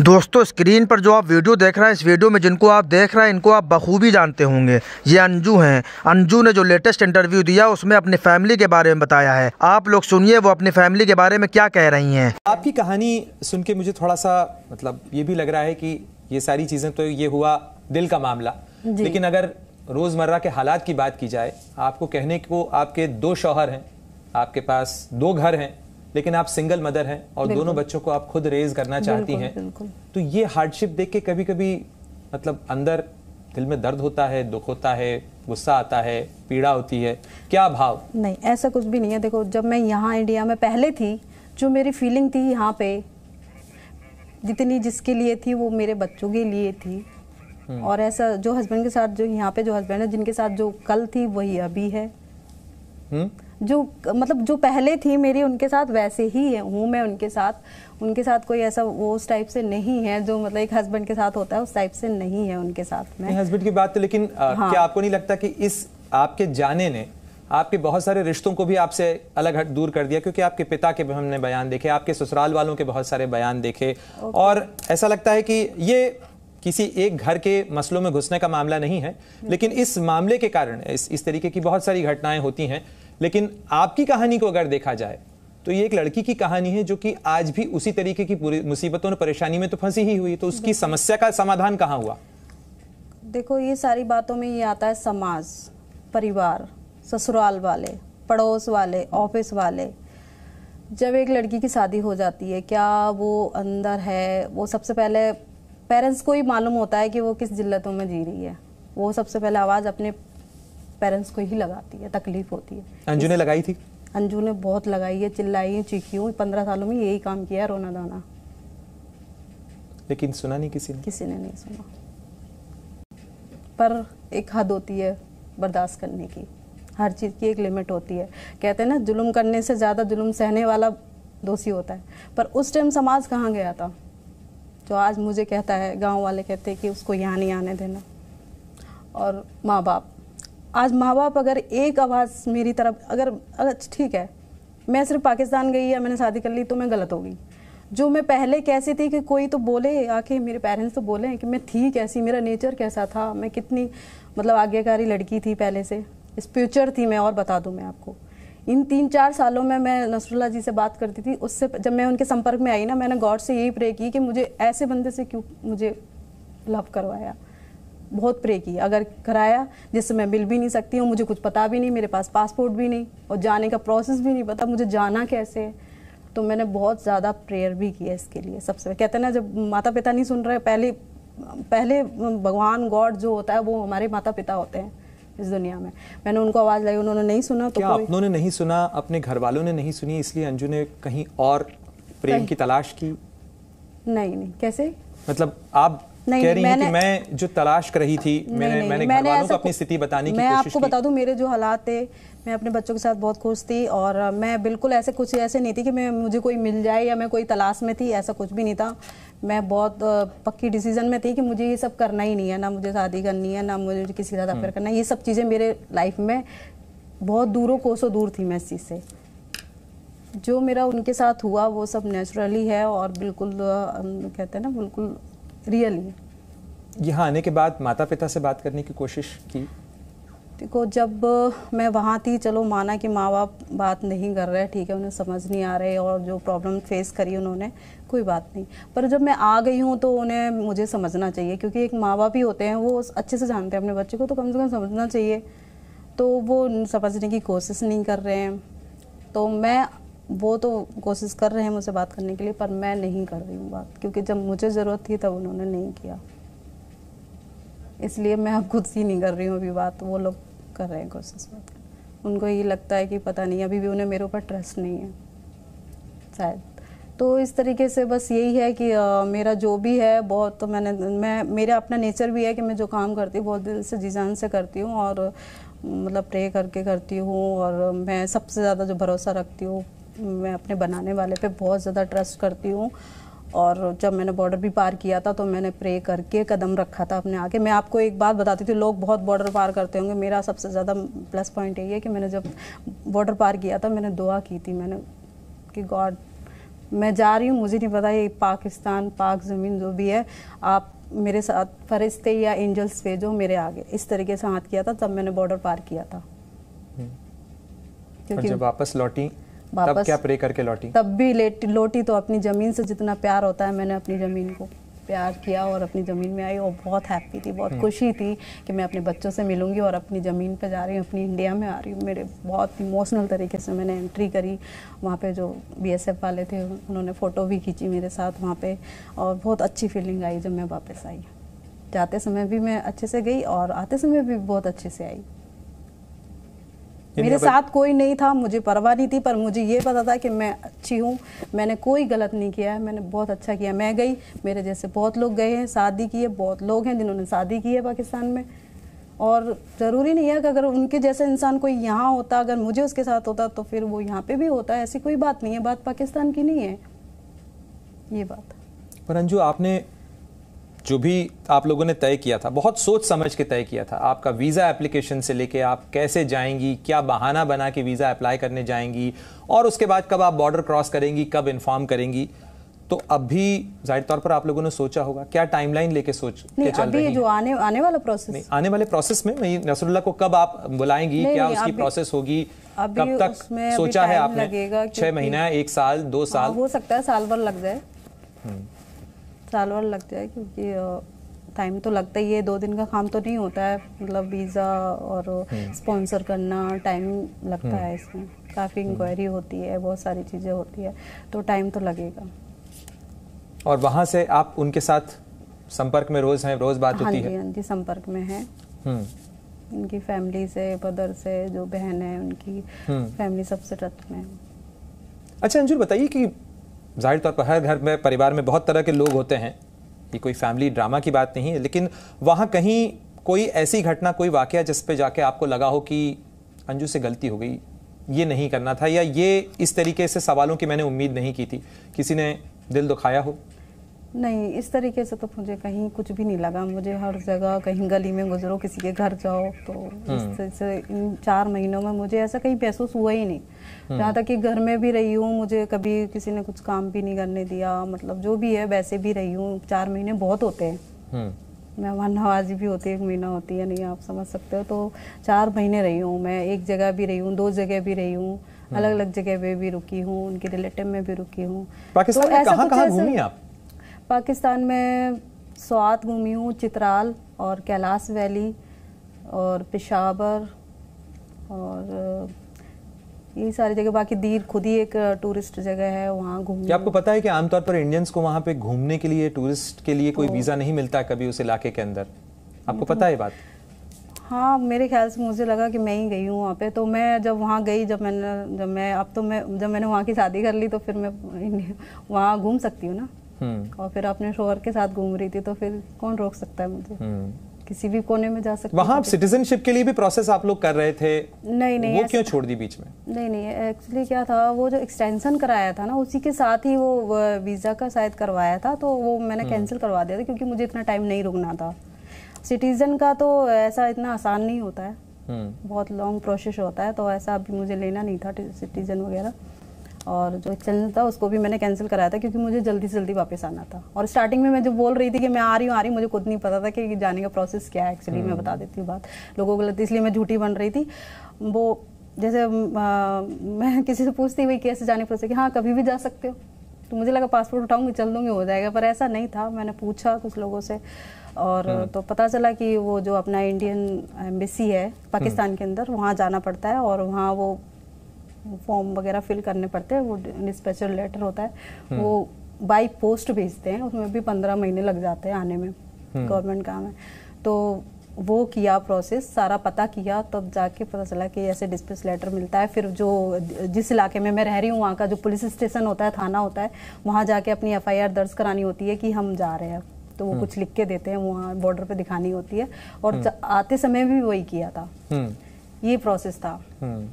दोस्तों स्क्रीन पर जो आप वीडियो देख रहे हैं इस वीडियो में जिनको आप देख रहे हैं इनको आप बखूबी जानते होंगे ये अंजू हैं अंजू ने जो लेटेस्ट इंटरव्यू दिया उसमें अपनी फैमिली के बारे में बताया है आप लोग सुनिए वो अपनी फैमिली के बारे में क्या कह रही हैं आपकी कहानी सुन के मुझे थोड़ा सा मतलब ये भी लग रहा है कि ये सारी चीज़ें तो ये हुआ दिल का मामला लेकिन अगर रोज़मर्रा के हालात की बात की जाए आपको कहने को आपके दो शौहर हैं आपके पास दो घर हैं लेकिन आप सिंगल मदर हैं और दोनों बच्चों को आप खुद रेज करना चाहती हैं तो ये हार्डशिप देख के कभी कभी मतलब अंदर दिल में दर्द होता है दुख होता है गुस्सा आता है पीड़ा होती है क्या भाव नहीं ऐसा कुछ भी नहीं है देखो जब मैं यहाँ इंडिया में पहले थी जो मेरी फीलिंग थी यहाँ पे जितनी जिसके लिए थी वो मेरे बच्चों के लिए थी हम्म। और ऐसा जो हस्बैंड के साथ जो यहाँ पे जो हस्बैंड है जिनके साथ जो कल थी वही अभी है हुँ? हम्म। जो मतलब जो पहले थी मेरी उनके साथ वैसे ही हूँ मैं उनके साथ उनके साथ कोई ऐसा वो उस टाइप से नहीं है जो मतलब एक हस्बैंड के साथ होता है उस टाइप से नहीं है उनके साथ में हस्बैंड की बात तो लेकिन हाँ। क्या आपको नहीं लगता कि इस आपके जाने ने आपके बहुत सारे रिश्तों को भी आपसे अलग हट दूर कर दिया क्योंकि आपके पिता के भी हमने बयान देखे आपके ससुराल वालों के बहुत सारे बयान देखे और ऐसा लगता है कि ये किसी एक घर के मसलों में घुसने का मामला नहीं है लेकिन इस मामले के कारण इस इस तरीके की बहुत सारी घटनाएं होती हैं लेकिन आपकी कहानी को अगर देखा जाए तो ये एक लड़की की कहानी है जो कि आज भी उसी तरीके की पूरी मुसीबतों और परेशानी में तो फंसी ही हुई तो उसकी समस्या का समाधान कहाँ हुआ देखो ये सारी बातों में ये आता है समाज परिवार ससुराल वाले पड़ोस वाले ऑफिस वाले जब एक लड़की की शादी हो जाती है क्या वो अंदर है वो सबसे पहले पेरेंट्स को ही मालूम होता है कि वो किस जिल्लतों में जी रही है वो सबसे पहले आवाज़ अपने पेरेंट्स को ही लगाती है तकलीफ होती है अंजू ने लगाई थी अंजू ने बहुत लगाई है चिल्लाई है चीखी हूँ पंद्रह सालों में यही काम किया रोना दाना लेकिन सुना नहीं किसी ने किसी ने नहीं सुना पर एक हद होती है बर्दाश्त करने की हर चीज़ की एक लिमिट होती है कहते हैं ना जुल्म करने से ज़्यादा जुल्म सहने वाला दोषी होता है पर उस टाइम समाज कहाँ गया था जो आज मुझे कहता है गांव वाले कहते हैं कि उसको यहाँ नहीं आने देना और माँ बाप आज माँ बाप अगर एक आवाज़ मेरी तरफ अगर अगर ठीक है मैं सिर्फ पाकिस्तान गई या मैंने शादी कर ली तो मैं गलत हो गई जो मैं पहले कैसी थी कि कोई तो बोले आके मेरे पेरेंट्स तो बोले कि मैं थी कैसी मेरा नेचर कैसा था मैं कितनी मतलब आज्ञाकारी लड़की थी पहले से स्प्यूचर थी मैं और बता दूँ मैं आपको इन तीन चार सालों में मैं नसरुल्ला जी से बात करती थी उससे जब मैं उनके संपर्क में आई ना मैंने गॉड से यही प्रे की कि मुझे ऐसे बंदे से क्यों मुझे लव करवाया बहुत प्रे की अगर कराया जिससे मैं मिल भी नहीं सकती हूँ मुझे कुछ पता भी नहीं मेरे पास पासपोर्ट भी नहीं और जाने का प्रोसेस भी नहीं पता मुझे जाना कैसे तो मैंने बहुत ज़्यादा प्रेयर भी किया इसके लिए सबसे कहते हैं ना जब माता पिता नहीं सुन रहे पहले पहले भगवान गॉड जो होता है वो हमारे माता पिता होते हैं इस दुनिया में मैंने उनको आवाज़ लाई उन्होंने नहीं सुना तो उन्होंने नहीं सुना अपने घर वालों ने नहीं सुनी इसलिए अंजू ने कहीं और प्रेम की तलाश की नहीं नहीं कैसे मतलब आप नहीं, नहीं मैंने, कि मैं जो तलाश कर रही थी नहीं, मैंने नहीं, मैंने, मैंने को अपनी स्थिति बताने की मैं आपको बता दूं मेरे जो हालात थे मैं अपने बच्चों के साथ बहुत खुश थी और मैं बिल्कुल ऐसे कुछ ऐसे नहीं थी कि मैं मुझे कोई मिल जाए या मैं कोई तलाश में थी ऐसा कुछ भी नहीं था मैं बहुत पक्की डिसीजन में थी कि मुझे ये सब करना ही नहीं है ना मुझे शादी करनी है ना मुझे किसी के साथ अफेयर हम्म। करना है ये सब चीज़ें मेरे लाइफ में बहुत दूरों कोसों दूर थी मैं इस चीज़ से जो मेरा उनके साथ हुआ वो सब नेचुरली है और बिल्कुल कहते हैं ना बिल्कुल रियली यहाँ आने के बाद माता पिता से बात करने की कोशिश की देखो जब मैं वहाँ थी चलो माना कि माँ बाप बात नहीं कर रहे ठीक है उन्हें समझ नहीं आ रहे और जो प्रॉब्लम फेस करी उन्होंने कोई बात नहीं पर जब मैं आ गई हूँ तो उन्हें मुझे समझना चाहिए क्योंकि एक माँ बाप ही होते हैं वो अच्छे से जानते हैं अपने बच्चे को तो कम से कम समझना चाहिए तो वो समझने की कोशिश नहीं कर रहे हैं तो मैं वो तो कोशिश कर रहे हैं मुझसे बात करने के लिए पर मैं नहीं कर रही हूँ बात क्योंकि जब मुझे ज़रूरत थी तब उन्होंने नहीं किया इसलिए मैं अब खुद ही नहीं कर रही हूँ अभी बात वो लोग कर रहे हैं कोशिश बात उनको ये लगता है कि पता नहीं अभी भी उन्हें मेरे ऊपर ट्रस्ट नहीं है शायद तो इस तरीके से बस यही है कि आ, मेरा जो भी है बहुत तो मैंने मैं मेरा अपना नेचर भी है कि मैं जो काम करती हूँ बहुत दिल से जी जान से करती हूँ और मतलब प्रे करके करती हूँ और मैं सबसे ज़्यादा जो भरोसा रखती हूँ मैं अपने बनाने वाले पे बहुत ज़्यादा ट्रस्ट करती हूँ और जब मैंने बॉर्डर भी पार किया था तो मैंने प्रे करके कदम रखा था अपने आगे मैं आपको एक बात बताती थी लोग बहुत बॉर्डर पार करते होंगे मेरा सबसे ज़्यादा प्लस पॉइंट यही है कि मैंने जब बॉर्डर पार किया था मैंने दुआ की थी मैंने कि गॉड मैं जा रही हूँ मुझे नहीं पता ये पाकिस्तान पाक ज़मीन जो भी है आप मेरे साथ फरिश्ते या एंजल्स भेजो मेरे आगे इस तरीके से हाथ किया था तब मैंने बॉर्डर पार किया था हम्म। क्योंकि जब वापस लौटी वापस तब क्या प्रे करके लौटी तब भी लेटी लौटी तो अपनी ज़मीन से जितना प्यार होता है मैंने अपनी ज़मीन को प्यार किया और अपनी ज़मीन में आई और बहुत हैप्पी थी बहुत हम्म। खुशी थी कि मैं अपने बच्चों से मिलूंगी और अपनी ज़मीन पे जा रही हूँ अपनी इंडिया में आ रही हूँ मेरे बहुत इमोशनल तरीके से मैंने एंट्री करी वहाँ पे जो बीएसएफ वाले थे उन्होंने फ़ोटो भी खींची मेरे साथ वहाँ पे और बहुत अच्छी फीलिंग आई जब मैं वापस आई जाते समय भी मैं अच्छे से गई और आते समय भी बहुत अच्छे से आई मेरे साथ कोई नहीं था मुझे परवाह नहीं थी पर मुझे ये पता था कि मैं अच्छी हूँ मैंने कोई गलत नहीं किया है मैंने बहुत अच्छा किया मैं गई मेरे जैसे बहुत लोग गए हैं शादी किए बहुत लोग हैं जिन्होंने शादी की है पाकिस्तान में और ज़रूरी नहीं है कि अगर उनके जैसा इंसान कोई यहाँ होता अगर मुझे उसके साथ होता तो फिर वो यहाँ पे भी होता ऐसी कोई बात नहीं है बात पाकिस्तान की नहीं है ये बात पर अंजू आपने जो भी आप लोगों ने तय किया था बहुत सोच समझ के तय किया था आपका वीज़ा एप्लीकेशन से लेके आप कैसे जाएंगी क्या बहाना बना के वीज़ा अप्लाई करने जाएंगी और उसके बाद कब आप बॉर्डर क्रॉस करेंगी कब इन्फॉर्म करेंगी तो अभी जाहिर तौर पर आप लोगों ने सोचा होगा क्या टाइमलाइन लेके सोच नहीं, के चल अभी रही जो आने आने वाला प्रोसेस नहीं, आने वाले प्रोसेस में मैं नसरुल्ला को कब आप बुलाएंगी क्या उसकी प्रोसेस होगी कब तक सोचा है आपने छह महीना एक साल दो हाँ, साल हो सकता है साल भर लग जाए हम्म। साल वाल लग जाए क्योंकि टाइम तो लगता ही है दो दिन का काम तो नहीं होता है मतलब वीज़ा और स्पॉन्सर हम्म। करना टाइम लगता हम्म। है इसमें काफ़ी इंक्वायरी हम्म। होती है बहुत सारी चीज़ें होती है तो टाइम तो लगेगा और वहाँ से आप उनके साथ संपर्क में रोज़ हैं रोज़ बात होती हाँ है हाँ जी संपर्क में है इनकी फैमिली से ब्रदर से जो बहन है उनकी फैमिली सबसे टच में अच्छा अंजुर बताइए कि जाहिर तौर पर हर घर में परिवार में बहुत तरह के लोग होते हैं ये कोई फैमिली ड्रामा की बात नहीं है लेकिन वहाँ कहीं कोई ऐसी घटना कोई वाक़ जिस पर जाके आपको लगा हो कि अंजू से गलती हो गई ये नहीं करना था या ये इस तरीके से सवालों की मैंने उम्मीद नहीं की थी किसी ने दिल दुखाया हो नहीं इस तरीके से तो मुझे कहीं कुछ भी नहीं लगा मुझे हर जगह कहीं गली में गुजरो किसी के घर जाओ तो हम्म। इससे इन चार महीनों में मुझे ऐसा कहीं महसूस हुआ ही नहीं हम्म। जहाँ तक कि घर में भी रही हूँ मुझे कभी किसी ने कुछ काम भी नहीं करने दिया मतलब जो भी है वैसे भी रही हूँ चार महीने बहुत होते हैं हम्म। मेहमान नवाजी भी होती है एक महीना होती है नहीं आप समझ सकते हो तो चार महीने रही हूँ मैं एक जगह भी रही हूँ दो जगह भी रही हूँ अलग अलग जगह पे भी रुकी हूँ उनके रिलेटिव में भी रुकी हूँ पाकिस्तान तो में कहाँ कहाँ घूमी आप पाकिस्तान में स्वात घूमी हूँ चित्राल और कैलाश वैली और पेशावर और ये सारी जगह बाकी दीर खुद ही एक टूरिस्ट जगह है वहाँ घूम आपको पता है कि आमतौर पर इंडियंस को वहाँ पे घूमने के लिए टूरिस्ट के लिए कोई तो वीज़ा नहीं मिलता कभी उस इलाके के अंदर आपको तो पता है बात हाँ मेरे ख्याल से मुझे लगा कि मैं ही गई हूँ वहाँ पे तो मैं जब वहाँ गई जब मैंने जब मैं अब तो मैं जब मैंने वहाँ की शादी कर ली तो फिर मैं वहाँ घूम सकती हूँ ना हम्म। और फिर आपने शोहर के साथ घूम रही थी तो फिर कौन रोक सकता है मुझे हम्म। किसी भी कोने में जा सकते वहाँ सिटीजनशिप तो। के लिए भी प्रोसेस आप लोग कर रहे थे नहीं नहीं वो क्यों छोड़ दी बीच में नहीं नहीं एक्चुअली क्या था वो जो एक्सटेंशन कराया था ना उसी के साथ ही वो वीज़ा का शायद करवाया था तो वो मैंने कैंसिल हम्म। करवा दिया था क्योंकि मुझे इतना टाइम नहीं रुकना था सिटीजन का तो ऐसा इतना आसान नहीं होता है बहुत लॉन्ग प्रोसेस होता है तो ऐसा अभी मुझे लेना नहीं था सिटीजन वगैरह और जो चैनल था उसको भी मैंने कैंसिल कराया था क्योंकि मुझे जल्दी से जल्दी वापस आना था और स्टार्टिंग में मैं जब बोल रही थी कि मैं आ रही हूँ आ रही मुझे खुद नहीं पता था कि जाने का प्रोसेस क्या है एक्चुअली मैं हम्म। बता देती हूँ बात लोगों को लगती इसलिए मैं झूठी बन रही थी वो जैसे मैं किसी से पूछती भाई कैसे जाने पर कि हाँ कभी भी जा सकते हो तो मुझे लगा पासपोर्ट उठाऊंगी चल दूंगी हो जाएगा पर ऐसा नहीं था मैंने पूछा कुछ लोगों से और हम्म। तो पता चला कि वो जो अपना इंडियन एम्बेसी है पाकिस्तान के अंदर वहाँ जाना पड़ता है और वहाँ वो फॉर्म वगैरह फिल करने पड़ते हैं वो डिस्पैचर लेटर होता है वो बाई पोस्ट भेजते हैं उसमें भी पंद्रह महीने लग जाते हैं आने में गवर्नमेंट हम्म। काम है तो वो किया प्रोसेस सारा पता किया तब जाके पता चला कि ऐसे डिस्पैच लेटर मिलता है फिर जो जिस इलाके में मैं रह रही हूँ वहाँ का जो पुलिस स्टेशन होता है थाना होता है वहाँ जाके अपनी एफआईआर दर्ज करानी होती है कि हम जा रहे हैं तो वो हम्म। कुछ लिख के देते हैं वहाँ बॉर्डर पे दिखानी होती है और हम्म। आते समय भी वही किया था ये प्रोसेस था